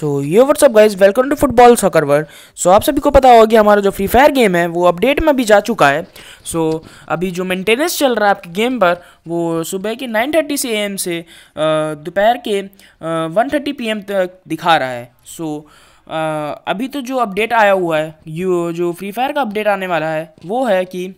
सो ये what's up guys welcome to football soccer world so आप सभी को पता होगा कि हमारा जो फ्री फायर गेम है वो अपडेट में अभी जा चुका है सो so, अभी जो मेंटेनेंस चल रहा है आपके गेम पर वो सुबह के 9:30 से एम से दोपहर के वन थर्टी पी तक दिखा रहा है सो so, अभी तो जो अपडेट आया हुआ है यू जो फ्री फायर का अपडेट आने वाला है वो है कि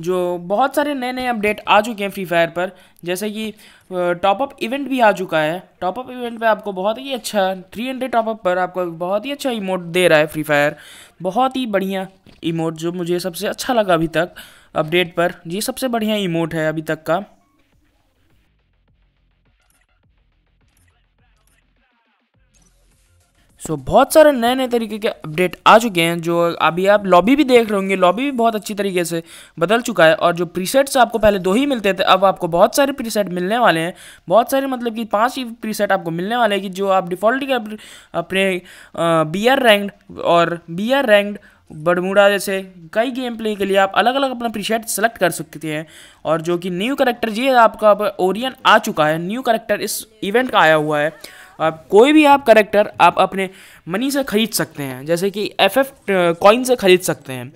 जो बहुत सारे नए नए अपडेट आ चुके हैं फ्री फायर पर जैसे कि टॉपअप इवेंट भी आ चुका है टॉपअप इवेंट पे आपको बहुत ही अच्छा थ्री हंड्रेड टॉपअप पर आपको बहुत ही अच्छा इमोट दे रहा है फ्री फायर बहुत ही बढ़िया इमोट जो मुझे सबसे अच्छा लगा अभी तक अपडेट पर ये सबसे बढ़िया इमोट है अभी तक का सो so, बहुत सारे नए नए तरीके के अपडेट आ चुके हैं जो अभी आप लॉबी भी देख रहे होंगे लॉबी भी बहुत अच्छी तरीके से बदल चुका है और जो प्रीसेट्स आपको पहले दो ही मिलते थे अब आपको बहुत सारे प्रीसेट मिलने वाले हैं बहुत सारे मतलब कि पांच ही प्रीसेट आपको मिलने वाले हैं कि जो आप डिफ़ॉल्ट के अपने बी आर रैंक्ड और बी आर रैंक्ड बडमूडा जैसे कई गेम प्ले के लिए आप अलग अलग अपना प्रीसेट सेलेक्ट कर सकते हैं और जो कि न्यू करेक्टर ये आपका ओरियन आ चुका है न्यू करेक्टर इस इवेंट का आया हुआ है आप कोई भी आप करेक्टर आप अपने मनी से ख़रीद सकते हैं जैसे कि एफ एफ कॉइन से ख़रीद सकते हैं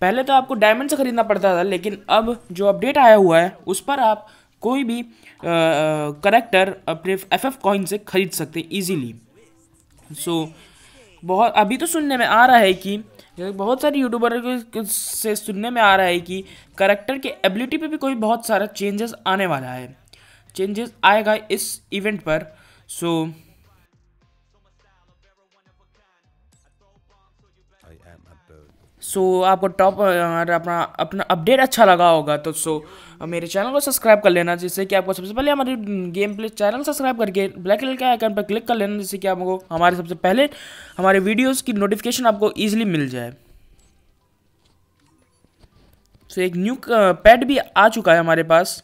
पहले तो आपको डायमंड से ख़रीदना पड़ता था लेकिन अब जो अपडेट आया हुआ है उस पर आप कोई भी करेक्टर अपने एफ एफ कॉइन से ख़रीद सकते हैं ईजीली सो so, बहुत अभी तो सुनने में आ रहा है कि बहुत सारे यूट्यूबर से सुनने में आ रहा है कि करेक्टर के एबिलिटी पे भी कोई बहुत सारा चेंजेस आने वाला है चेंजेस आएगा इस इवेंट पर So सो so, आपको टॉप अपना अपना अपडेट अच्छा लगा होगा तो सो so, मेरे चैनल को सब्सक्राइब कर लेना जिससे कि आपको सबसे पहले हमारे गेम प्ले चैनल सब्सक्राइब करके ब्लैक कलर के आइकन पर क्लिक कर लेना जिससे कि आपको हमारे सबसे पहले हमारे वीडियोस की नोटिफिकेशन आपको इजीली मिल जाए सो so, एक न्यू पैड भी आ चुका है हमारे पास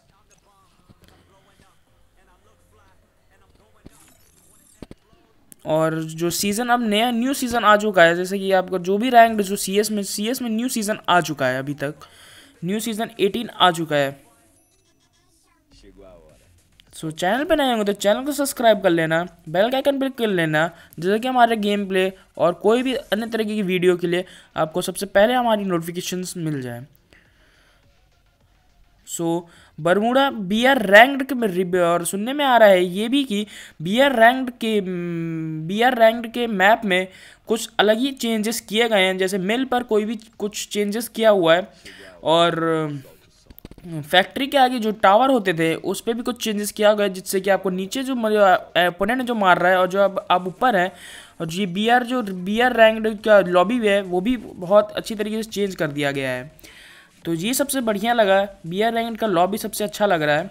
और जो सीज़न अब नया न्यू सीज़न आ चुका है जैसे कि आपका जो भी रैंक जो सी में सी में न्यू सीज़न आ चुका है अभी तक न्यू सीज़न 18 आ चुका है सो so, चैनल पे नए होंगे तो चैनल को सब्सक्राइब कर लेना बेल का आइकन पर कर लेना जैसे कि हमारे गेम प्ले और कोई भी अन्य तरीके की वीडियो के लिए आपको सबसे पहले हमारी नोटिफिकेशन मिल जाए so Bermuda B R ranked के और सुनने में आ रहा है ये भी कि बी आर रैंक्ड के बी आर रैंक्ड के मैप में कुछ अलग ही चेंजेस किए गए हैं जैसे मिल पर कोई भी कुछ चेंजेस किया हुआ है और फैक्ट्री के आगे जो टावर होते थे उस पर भी कुछ चेंजेस किया गया जिससे कि आपको नीचे जो अपोनेंट जो मार रहा है और जो अब आप ऊपर हैं और ये बी आर जो बी आर रैंक्ड का लॉबी है वो भी बहुत अच्छी तरीके से चेंज कर दिया गया है तो ये सबसे बढ़िया लगा बी आर का का भी सबसे अच्छा लग रहा है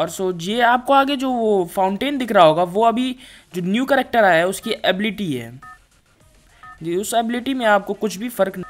और सो ये आपको आगे जो वो फाउंटेन दिख रहा होगा वो अभी जो न्यू करेक्टर आया है उसकी एबिलिटी है जी उस एबिलिटी में आपको कुछ भी फ़र्क नहीं